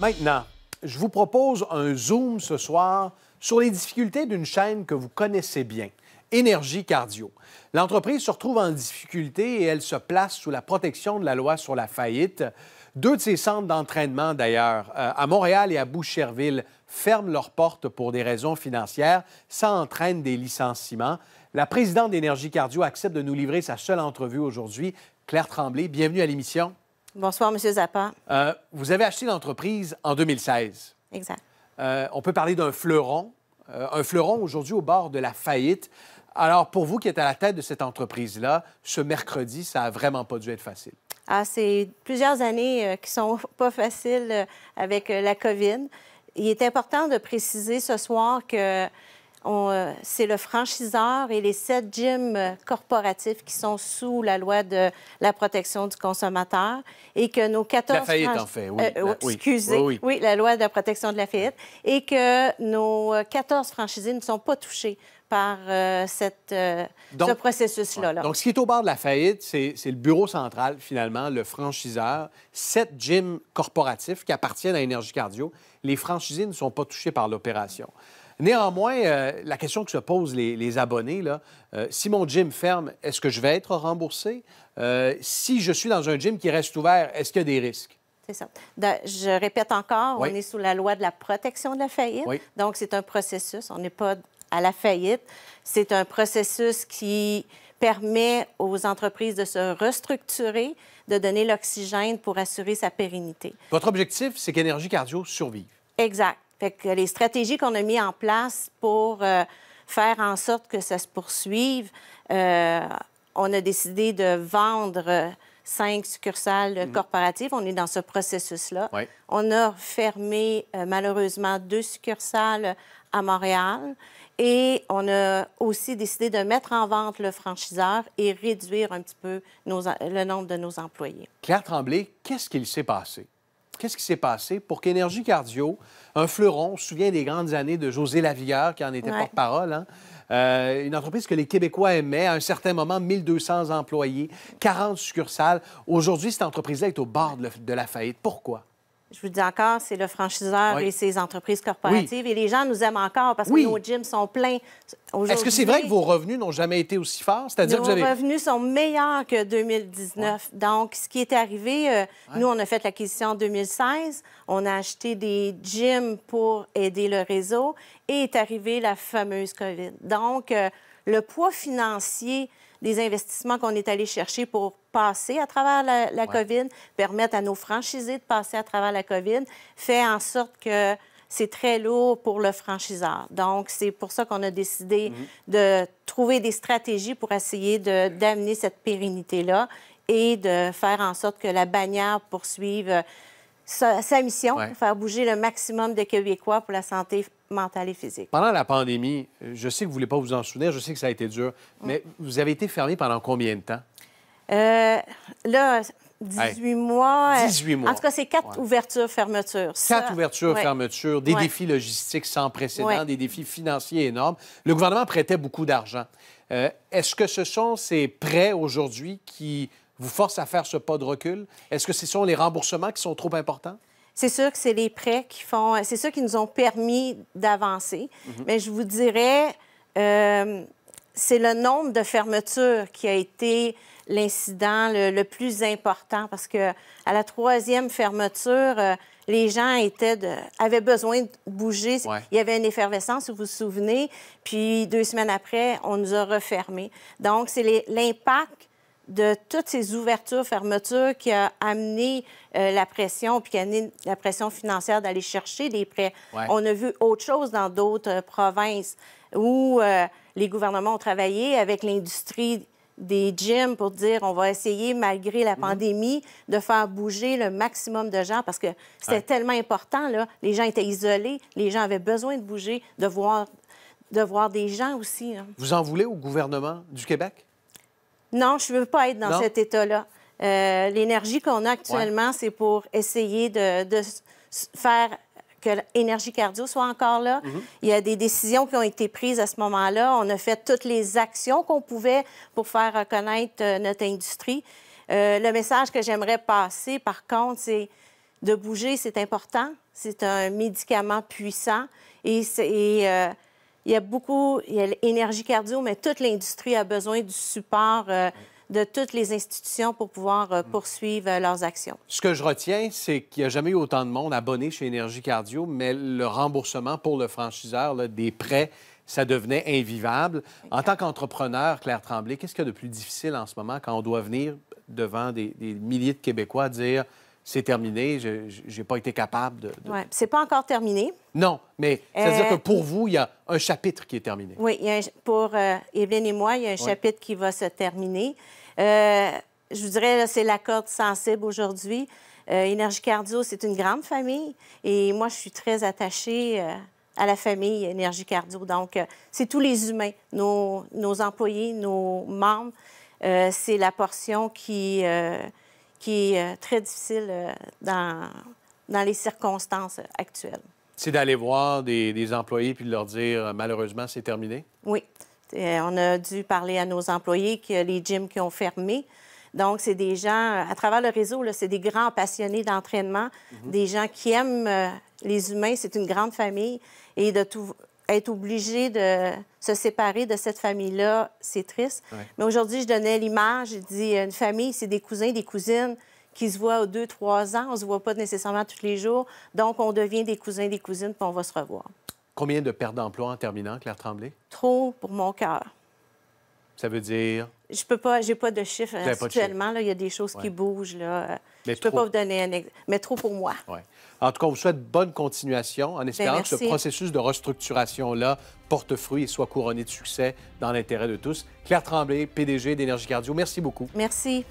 Maintenant, je vous propose un zoom ce soir sur les difficultés d'une chaîne que vous connaissez bien, Énergie Cardio. L'entreprise se retrouve en difficulté et elle se place sous la protection de la loi sur la faillite. Deux de ses centres d'entraînement, d'ailleurs, euh, à Montréal et à Boucherville, ferment leurs portes pour des raisons financières. Ça entraîne des licenciements. La présidente d'Énergie Cardio accepte de nous livrer sa seule entrevue aujourd'hui. Claire Tremblay, bienvenue à l'émission. Bonsoir, M. Zappa. Euh, vous avez acheté l'entreprise en 2016. Exact. Euh, on peut parler d'un fleuron, euh, un fleuron aujourd'hui au bord de la faillite. Alors, pour vous qui êtes à la tête de cette entreprise-là, ce mercredi, ça n'a vraiment pas dû être facile. Ah, c'est plusieurs années qui sont pas faciles avec la COVID. Il est important de préciser ce soir que euh, c'est le franchiseur et les sept gyms euh, corporatifs qui sont sous la loi de la protection du consommateur et que nos 14... La faillite, en fait, oui. Euh, excusez, oui, la loi de la protection de la faillite. Et que nos 14 franchisés ne sont pas touchés par cette, ce processus-là. Là. Donc, ce qui est au bord de la faillite, c'est le bureau central, finalement, le franchiseur, sept gyms corporatifs qui appartiennent à Énergie Cardio. Les franchisés ne sont pas touchés par l'opération. Néanmoins, euh, la question que se posent les, abonnés, là, euh, si mon gym ferme, est-ce que je vais être remboursé? Euh, si je suis dans un gym qui reste ouvert, est-ce qu'il y a des risques? C'est ça. je répète encore, on est sous la loi de la protection de la faillite. Donc, c'est un processus. On n'est pas à la faillite. C'est un processus qui permet aux entreprises de se restructurer, de donner l'oxygène pour assurer sa pérennité. Votre objectif, c'est qu'Énergie Cardio survive. Exact les stratégies qu'on a mises en place pour euh, faire en sorte que ça se poursuive, euh, on a décidé de vendre euh, cinq succursales mhm. corporatives. On est dans ce processus-là. On a fermé malheureusement deux succursales à Montréal et on a aussi décidé de mettre en vente le franchiseur et réduire un petit peu nos, le nombre de nos employés. Claire Tremblay, qu'est-ce qu'il s'est passé? qu'est-ce qui s'est passé pour qu'Énergie Cardio, un fleuron, on se souvient des grandes années de José Lavigueur qui en était porte-parole, hein, euh, une entreprise que les Québécois aimaient, à un certain moment, 1200 employés, 40 succursales. Aujourd'hui, cette entreprise-là est au bord de la faillite. Pourquoi? je vous dis encore, c'est le franchiseur et ses entreprises corporatives. Et les gens nous aiment encore parce que nos gyms sont pleins. Est-ce que c'est vrai que vos revenus n'ont jamais été aussi forts? C'est-à-dire que vous avez... revenus sont meilleurs que 2019. Donc, ce qui est arrivé, euh, nous, on a fait l'acquisition en 2016. On a acheté des gyms pour aider le réseau. Et est arrivée la fameuse COVID. Donc, euh, le poids financier les investissements qu'on est allé chercher pour passer à travers la, COVID, permettre à nos franchisés de passer à travers la COVID, fait en sorte que c'est très lourd pour le franchiseur. Donc, c'est pour ça qu'on a décidé mm-hmm. de trouver des stratégies pour essayer d'amener cette pérennité-là et de faire en sorte que la bannière poursuive euh, sa, mission, faire bouger le maximum de Québécois pour la santé mentale et physique. Pendant la pandémie, je sais que vous ne voulez pas vous en souvenir, je sais que ça a été dur, mais vous avez été fermé pendant combien de temps? Euh, là, 18 mois. 18 euh, mois. En tout cas, c'est quatre ouvertures, fermetures. Quatre ouvertures, fermetures, des défis logistiques sans précédent, des défis financiers énormes. Le gouvernement prêtait beaucoup d'argent. Euh, est-ce que ce sont ces prêts aujourd'hui qui vous force à faire ce pas de recul? Est-ce que ce sont les remboursements qui sont trop importants? C'est sûr que c'est les prêts qui font, c'est sûr qui nous ont permis d'avancer. Mhm. Mais je vous dirais, euh, c'est le nombre de fermetures qui a été l'incident le, plus important parce que à la troisième fermeture, euh, les gens étaient avaient besoin de bouger. Il y avait une effervescence, vous vous souvenez. Puis deux semaines après, on nous a refermés. Donc, c'est l'impact de toutes ces ouvertures, fermetures qui a amené euh, la pression, puis qui a amené la pression financière d'aller chercher des prêts. On a vu autre chose dans d'autres euh, provinces où euh, les gouvernements ont travaillé avec l'industrie des gyms pour dire on va essayer, malgré la mhm. pandémie, de faire bouger le maximum de gens parce que c'était tellement important. Là. Les gens étaient isolés, les gens avaient besoin de bouger, de voir, des gens aussi. Hein. Vous en voulez au gouvernement du Québec? Non, je ne veux pas être dans cet état-là. Euh, l'énergie qu'on a actuellement, c'est pour essayer de, faire que l'énergie cardio soit encore là. Mhm. Il y a des décisions qui ont été prises à ce moment-là. On a fait toutes les actions qu'on pouvait pour faire reconnaître euh, notre industrie. Euh, le message que j'aimerais passer, par contre, c'est de bouger, c'est important. C'est un médicament puissant et, et il y a beaucoup, il y a l'énergie cardio, mais toute l'industrie a besoin du support euh, de toutes les institutions pour pouvoir euh, mm. poursuivre euh, leurs actions. Ce que je retiens, c'est qu'il n'y a jamais eu autant de monde abonné chez Énergie Cardio, mais le remboursement pour le franchiseur des prêts, ça devenait invivable. En tant qu'entrepreneur, Claire Tremblay, qu'est-ce qu'il y a de plus difficile en ce moment quand on doit venir devant des, des milliers de Québécois dire c'est terminé, je n'ai pas été capable de... c'est pas encore terminé. Non, mais c'est-à-dire que euh, pour vous, il y a un chapitre qui est terminé. Oui, pour euh, et moi, il y a un chapitre qui va se terminer. Euh, je vous dirais, c'est la corde sensible aujourd'hui. Euh, Énergie Cardio, c'est une grande famille et moi, je suis très attachée à la famille Énergie Cardio. Donc, c'est tous les humains, nos, nos employés, nos membres. c'est la portion qui qui est euh, très difficile euh, dans, dans les circonstances actuelles. C'est d'aller voir des, employés puis de leur dire euh, malheureusement, c'est terminé? Oui. on a dû parler à nos employés que les gyms qui ont fermé. Donc, c'est des gens, à travers le réseau, c'est des grands passionnés d'entraînement, mhm. des gens qui aiment les humains. C'est une grande famille. Et de tout, être obligé de se séparer de cette famille-là, c'est triste. Mais aujourd'hui, je donnais l'image, je dis une famille, c'est des cousins, des cousines qui se voient aux deux, trois ans, on se voit pas nécessairement tous les jours, donc on devient des cousins, des cousines, puis on va se revoir. Combien de pertes d'emploi en terminant, Claire Tremblay? Trop pour mon cœur. Ça veut dire? Je peux pas, j'ai pas de chiffres actuellement. là, Il y a des choses qui bougent. Là. je ne peux pas vous donner un exemple, mais trop pour moi. En tout cas, on vous souhaite bonne continuation en ben, espérant que ce processus de restructuration-là porte fruit et soit couronné de succès dans l'intérêt de tous. Claire Tremblay, PDG d'Énergie Cardio, merci beaucoup. Merci.